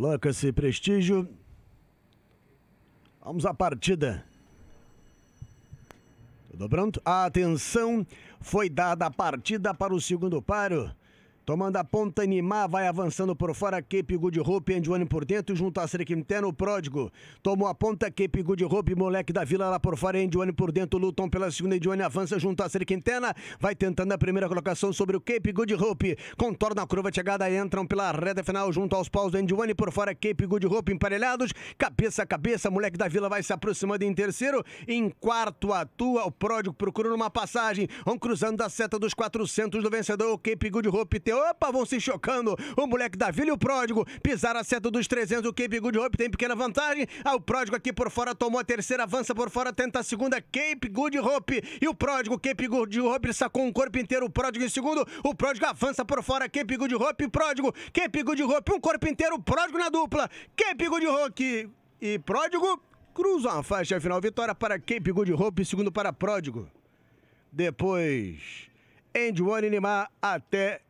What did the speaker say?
Coloca se prestígio. Vamos à partida. Tudo pronto? Atenção, foi dada a partida para o segundo paro. Tomando a ponta, animar vai avançando por fora. Cape Good Hope, Endwane por dentro. Junto a Quintana, o pródigo. Tomou a ponta, Cape Good Hope, moleque da vila lá por fora. Endwane por dentro. Lutam pela segunda. Endwane avança junto a Quintana. Vai tentando a primeira colocação sobre o Cape Good Hope. Contorna a curva de chegada. Entram pela reta final junto aos paus do Endwane por fora. Cape Good Hope emparelhados. Cabeça a cabeça, moleque da vila vai se aproximando em terceiro. Em quarto atua. O pródigo procura uma passagem. Vão cruzando a seta dos 400 do vencedor. O Cape Good Hope tem bater. Opa, vão se chocando. O moleque da Vila e o pródigo pisaram a seta dos 300. O Cape Good Hope tem pequena vantagem. Ah, o pródigo aqui por fora tomou a terceira, avança por fora, tenta a segunda. Cape Good Hope e o pródigo. Cape Good Hope sacou um corpo inteiro. O pródigo em segundo. O pródigo avança por fora. Cape Good Hope, pródigo. Cape Good Hope, um corpo inteiro. Pródigo na dupla. Cape Good Hope e pródigo cruzam a faixa final. Vitória para Cape Good Hope, segundo para Pródigo. Depois, End One até